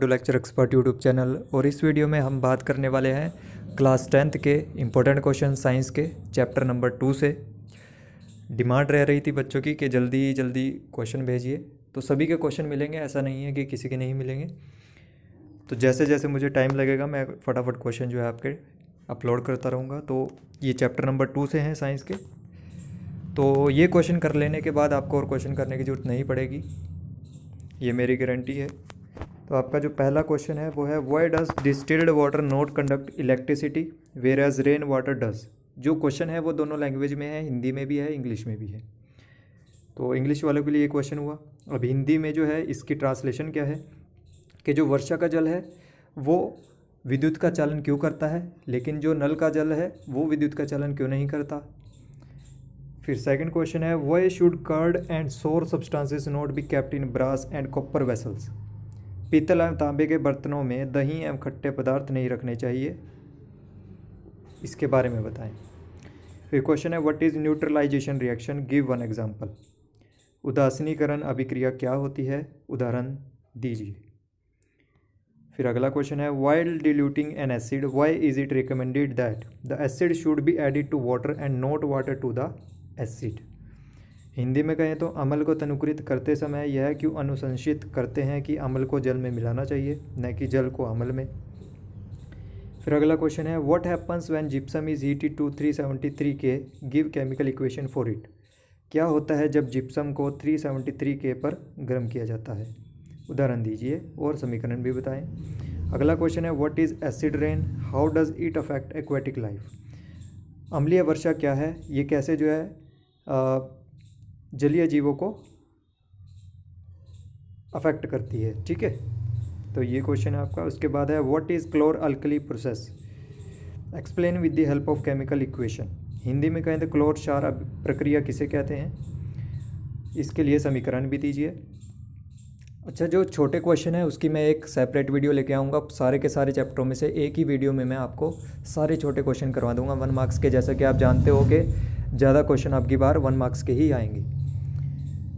to lecture expert YouTube channel और इस video में हम बात करने वाले हैं क्लास टेंथ के इम्पोर्टेंट क्वेश्चन साइंस के चैप्टर नंबर टू से डिमांड रह रही थी बच्चों की कि जल्दी जल्दी क्वेश्चन भेजिए तो सभी के क्वेश्चन मिलेंगे ऐसा नहीं है कि किसी के नहीं मिलेंगे तो जैसे जैसे मुझे टाइम लगेगा मैं फटाफट क्वेश्चन जो है आपके अपलोड करता रहूँगा तो ये चैप्टर नंबर टू से हैं साइंस के तो ये क्वेश्चन कर लेने के बाद आपको और क्वेश्चन करने की ज़रूरत नहीं पड़ेगी ये मेरी गारंटी है तो आपका जो पहला क्वेश्चन है वो है why does distilled water not conduct electricity whereas rain water does जो क्वेश्चन है वो दोनों लैंग्वेज में है हिंदी में भी है इंग्लिश में भी है तो इंग्लिश वालों के लिए ये क्वेश्चन हुआ अब हिंदी में जो है इसकी ट्रांसलेशन क्या है कि जो वर्षा का जल है वो विद्युत का चालन क्यों करता है लेकिन जो नल का जल है वो विद्युत का चालन क्यों नहीं करता फिर सेकंड क्वेश्चन है why should curd and sour substances not be kept in brass and copper vessels पीतल एवं तांबे के बर्तनों में दही एवं खट्टे पदार्थ नहीं रखने चाहिए इसके बारे में बताएं फिर क्वेश्चन है what is neutralization reaction give one example उदासीनीकरण अभिक्रिया क्या होती है उदाहरण दीजिए फिर अगला क्वेश्चन है while diluting an acid why is it recommended that the acid should be added to water and not water to the acid Hindi में कहें तो अमल को तनुकृत करते समय यह क्यों अनुशंसित करते हैं कि अमल को जल में मिलाना चाहिए न कि जल को अमल में फिर अगला क्वेश्चन है what happens when gypsum is heated to three seventy three K give chemical equation for it क्या होता है जब जिप्सम को थ्री सेवेंटी थ्री के पर गर्म किया जाता है उदाहरण दीजिए और समीकरण भी बताएं अगला क्वेश्चन है what is acid rain how does it affect aquatic life अम्लीय वर्षा क्या है ये कैसे जो है जलीय जीवों को अफेक्ट करती है ठीक है तो ये क्वेश्चन है आपका उसके बाद है what is chlor alkali process explain with the help of chemical equation Hindi में कहें तो क्लोर क्षार प्रक्रिया किसे कहते हैं इसके लिए समीकरण भी दीजिए अच्छा जो छोटे क्वेश्चन है उसकी मैं एक सेपरेट वीडियो लेके आऊँगा सारे के सारे चैप्टरों में से एक ही वीडियो में मैं आपको सारे छोटे क्वेश्चन करवा दूँगा वन मार्क्स के जैसा कि आप जानते हो कि ज़्यादा क्वेश्चन आपकी बार वन मार्क्स के ही आएंगे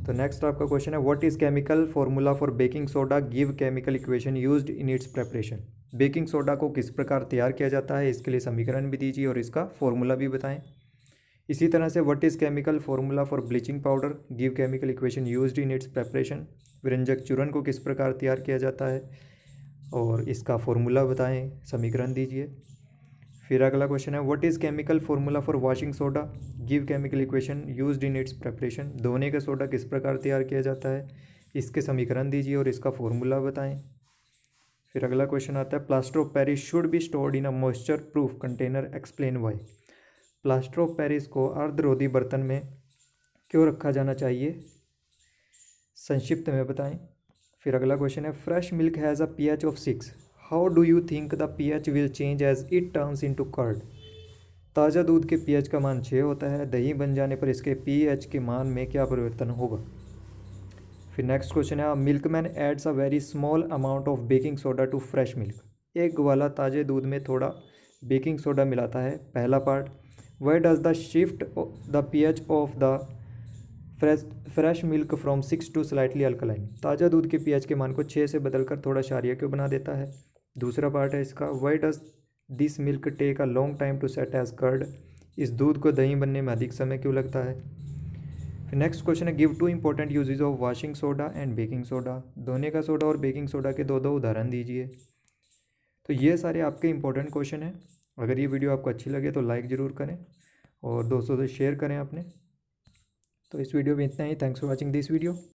तो नेक्स्ट आपका क्वेश्चन है what is chemical formula for baking soda give chemical equation used in its preparation baking soda को किस प्रकार तैयार किया जाता है इसके लिए समीकरण भी दीजिए और इसका फॉर्मूला भी बताएं इसी तरह से what is chemical formula for bleaching powder give chemical equation use in its preparation व्यंजक चूरन को किस प्रकार तैयार किया जाता है और इसका फॉर्मूला बताएं समीकरण दीजिए फिर अगला क्वेश्चन है what is chemical formula for washing soda give chemical equation used in its preparation धोने का सोडा किस प्रकार तैयार किया जाता है इसके समीकरण दीजिए और इसका फॉर्मूला बताएं फिर अगला क्वेश्चन आता है plaster of Paris should be stored in a moisture proof container explain why plaster of Paris को अर्धरोधी बर्तन में क्यों रखा जाना चाहिए संक्षिप्त में बताएं फिर अगला क्वेश्चन है fresh milk has a pH of six how do you think the p h will change as it turns to curd ताज़ा दूध के पीएच का मान छः होता है दही बन जाने पर इसके पी एच के मान में क्या परिवर्तन होगा फिर नेक्स्ट क्वेश्चन है milkman adds a very small amount of baking soda to fresh milk एक ग्वाला ताज़े दूध में थोड़ा बेकिंग सोडा मिलाता है पहला part why does the shift the pH of the fresh fresh milk from six to slightly alkaline ताज़ा दूध के पीएच के मान को छः से बदलकर थोड़ा शारिया क्यों बना देता है दूसरा पार्ट है इसका why does this milk take a long time to set as curd इस दूध को दही बनने में अधिक समय क्यों लगता है फिर नेक्स्ट क्वेश्चन है give two important usages of washing soda and baking soda धोने का सोडा और बेकिंग सोडा के दो दो उदाहरण दीजिए तो ये सारे आपके इंपॉर्टेंट क्वेश्चन हैं अगर ये वीडियो आपको अच्छी लगे तो लाइक ज़रूर करें और दोस्तों से शेयर करें अपने तो इस वीडियो में इतना ही thanks for watching this video